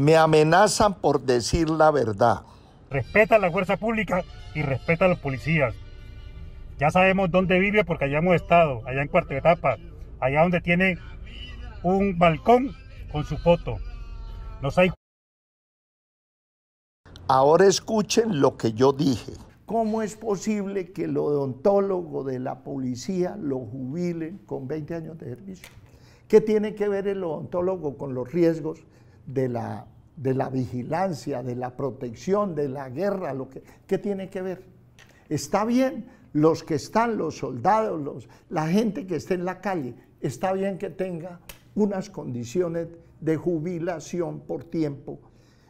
Me amenazan por decir la verdad. Respeta a la fuerza pública y respeta a los policías. Ya sabemos dónde vive porque allá hemos estado, allá en Cuarta Etapa, allá donde tiene un balcón con su foto. Nos hay... Ahora escuchen lo que yo dije. ¿Cómo es posible que el odontólogo de la policía lo jubile con 20 años de servicio? ¿Qué tiene que ver el odontólogo con los riesgos de la, de la vigilancia, de la protección, de la guerra, lo que, ¿qué tiene que ver? Está bien los que están, los soldados, los, la gente que está en la calle, está bien que tenga unas condiciones de jubilación por tiempo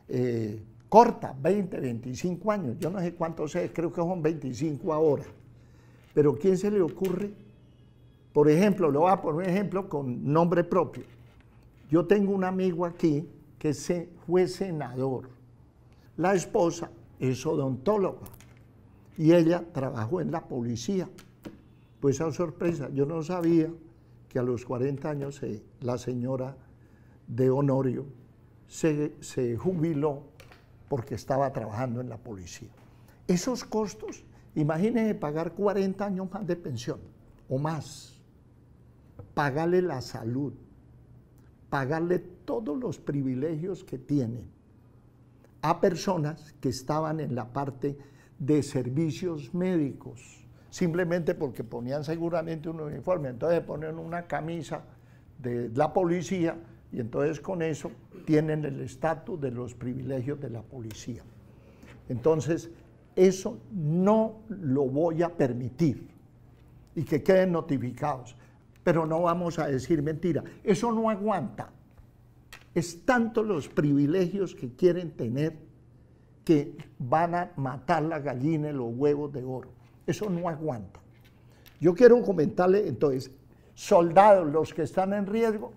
eh, corta, 20, 25 años, yo no sé cuántos es, creo que son 25 ahora. Pero ¿quién se le ocurre? Por ejemplo, lo voy a poner un ejemplo con nombre propio. Yo tengo un amigo aquí que se fue senador. La esposa es odontóloga y ella trabajó en la policía. Pues a sorpresa, yo no sabía que a los 40 años la señora de Honorio se, se jubiló porque estaba trabajando en la policía. Esos costos, imagínense pagar 40 años más de pensión o más, pagarle la salud, pagarle todos los privilegios que tiene a personas que estaban en la parte de servicios médicos, simplemente porque ponían seguramente un uniforme, entonces ponen una camisa de la policía y entonces con eso tienen el estatus de los privilegios de la policía. Entonces, eso no lo voy a permitir y que queden notificados pero no vamos a decir mentira. Eso no aguanta. Es tanto los privilegios que quieren tener que van a matar la gallina y los huevos de oro. Eso no aguanta. Yo quiero comentarle entonces, soldados, los que están en riesgo,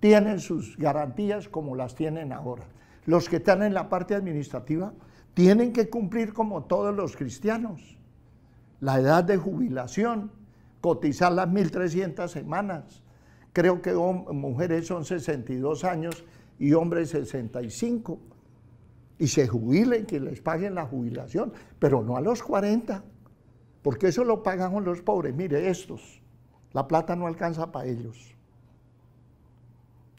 tienen sus garantías como las tienen ahora. Los que están en la parte administrativa tienen que cumplir como todos los cristianos. La edad de jubilación, cotizar las 1.300 semanas. Creo que mujeres son 62 años y hombres 65. Y se jubilen, que les paguen la jubilación, pero no a los 40, porque eso lo pagan los pobres. Mire, estos, la plata no alcanza para ellos.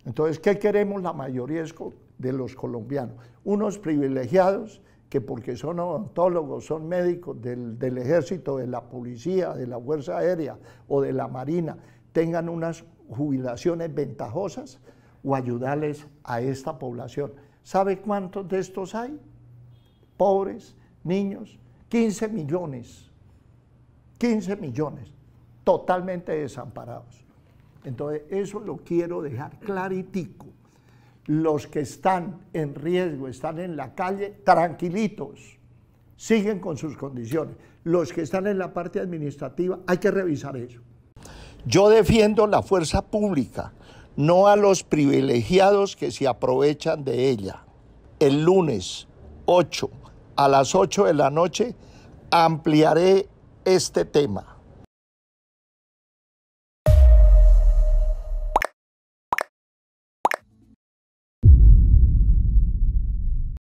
Entonces, ¿qué queremos la mayoría de los colombianos? Unos privilegiados que porque son odontólogos, son médicos del, del, ejército, de la policía, de la Fuerza Aérea o de la Marina, tengan unas jubilaciones ventajosas o ayudarles a esta población. ¿Sabe cuántos de estos hay? Pobres, niños, 15 millones, 15 millones, totalmente desamparados. Entonces, eso lo quiero dejar claritico los que están en riesgo, están en la calle, tranquilitos, siguen con sus condiciones. Los que están en la parte administrativa, hay que revisar eso. Yo defiendo la fuerza pública, no a los privilegiados que se aprovechan de ella. El lunes 8 a las 8 de la noche ampliaré este tema.